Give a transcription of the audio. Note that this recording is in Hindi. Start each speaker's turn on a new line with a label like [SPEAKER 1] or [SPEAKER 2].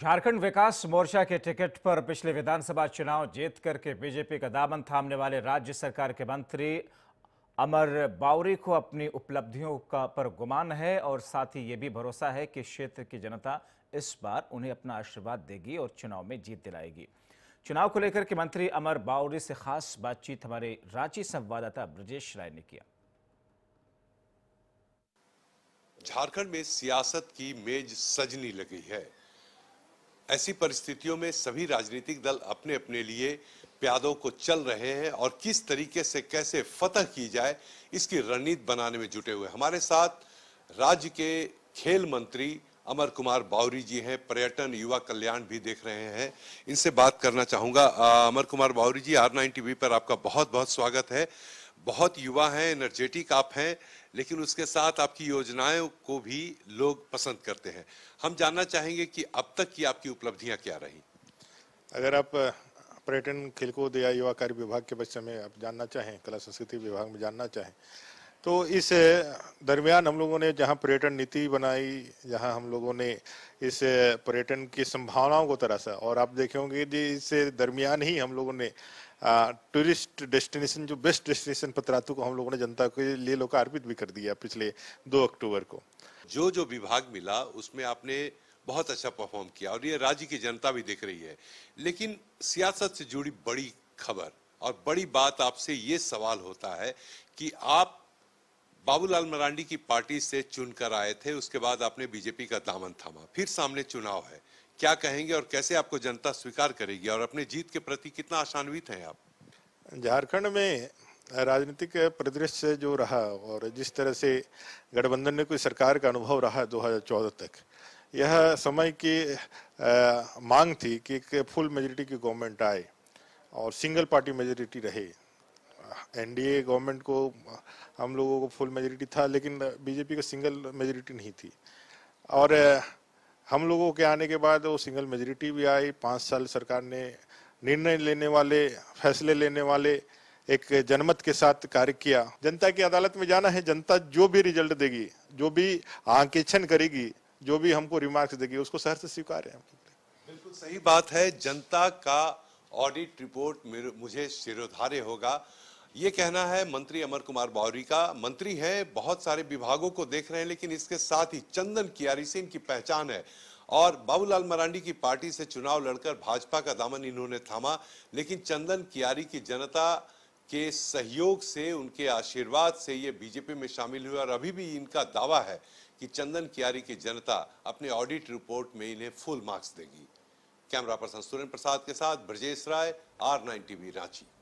[SPEAKER 1] झारखंड विकास मोर्चा के टिकट पर पिछले विधानसभा चुनाव जीत करके बीजेपी का दामन थामने वाले राज्य सरकार के मंत्री अमर बाउरी को अपनी उपलब्धियों का पर गुमान है और साथ ही ये भी भरोसा है कि क्षेत्र की जनता इस बार उन्हें अपना आशीर्वाद देगी और चुनाव में जीत दिलाएगी चुनाव को लेकर के मंत्री अमर बावरी से खास बातचीत हमारे रांची संवाददाता ब्रजेश राय ने किया
[SPEAKER 2] झारखंड में सियासत की मेज सजनी लगी है ऐसी परिस्थितियों में सभी राजनीतिक दल अपने अपने लिए प्यादों को चल रहे हैं और किस तरीके से कैसे फतह की जाए इसकी रणनीति बनाने में जुटे हुए हमारे साथ राज्य के खेल मंत्री अमर कुमार बावरी जी हैं पर्यटन युवा कल्याण भी देख रहे हैं इनसे बात करना चाहूँगा Amar Kumar Bawri ji R nine TV पर आपका बहुत बहुत स्वागत है बहुत युवा हैं एनर्जेटिक आप हैं लेकिन उसके साथ आपकी योजनाओं को भी लोग पसंद करते हैं हम जानना चाहेंगे कि अब तक की आपकी उपलब्धियां क्या रही
[SPEAKER 3] अगर आप पर्यटन खेलकूद या युवा कार्य विभाग के बच्चे में आप जानना चाहें कला संस्कृति विभाग में जानना चाहें तो इस दरमियान हम लोगों ने जहाँ पर्यटन नीति बनाई जहाँ हम लोगों ने इस पर्यटन की संभावनाओं को तरासा और आप देखेंगे जी इस दरमियान ही हम लोगों ने टूरिस्ट डेस्टिनेशन जो बेस्ट डेस्टिनेशन पत्रातु को हम लोगों ने जनता के लिए लोकार्पित भी कर दिया पिछले दो अक्टूबर को
[SPEAKER 2] जो जो विभाग मिला उसमें आपने बहुत अच्छा परफॉर्म किया और ये राज्य की जनता भी देख रही है लेकिन सियासत से जुड़ी बड़ी खबर और बड़ी बात आपसे ये सवाल होता है कि आप बाबूलाल मरांडी की पार्टी से चुनकर आए थे उसके बाद आपने बीजेपी का दामन थामा फिर सामने चुनाव है क्या कहेंगे और कैसे आपको जनता स्वीकार करेगी और अपने जीत के प्रति कितना आशान्वित हैं आप
[SPEAKER 3] झारखंड में राजनीतिक परिदृश्य जो रहा और जिस तरह से गठबंधन ने कोई सरकार का अनुभव रहा 2014 तक यह समय की आ, मांग थी कि एक फुल मेजोरिटी की गवर्नमेंट आए और सिंगल पार्टी मेजोरिटी रहे एनडीए गवर्नमेंट को हम लोगों को फुल मेजोरिटी था लेकिन बीजेपी को सिंगल मेजोरिटी नहीं थी और हम लोगों के आने के बाद वो सिंगल मेजोरिटी भी आई पाँच साल सरकार ने निर्णय लेने वाले फैसले लेने वाले एक जनमत के साथ कार्य किया जनता की अदालत में जाना है जनता जो भी रिजल्ट देगी जो भी आंकेक्षण करेगी जो भी हमको रिमार्क्स देगी उसको सहर से स्वीकार है
[SPEAKER 2] बिल्कुल सही बात है जनता का ऑडिट रिपोर्ट मुझे सिरोधार्य होगा ये कहना है मंत्री अमर कुमार बावरी का मंत्री हैं बहुत सारे विभागों को देख रहे हैं लेकिन इसके साथ ही चंदन कियारी से इनकी पहचान है और बाबूलाल मरांडी की पार्टी से चुनाव लड़कर भाजपा का दामन इन्होंने थामा लेकिन चंदन कियारी की जनता के सहयोग से उनके आशीर्वाद से ये बीजेपी में शामिल हुए और अभी भी इनका दावा है कि चंदन कियारी की जनता अपने ऑडिट रिपोर्ट में इन्हें फुल मार्क्स देगी कैमरा पर्सन सुरेंद्र प्रसाद के साथ Brajesh Rai R nine TV Ranchi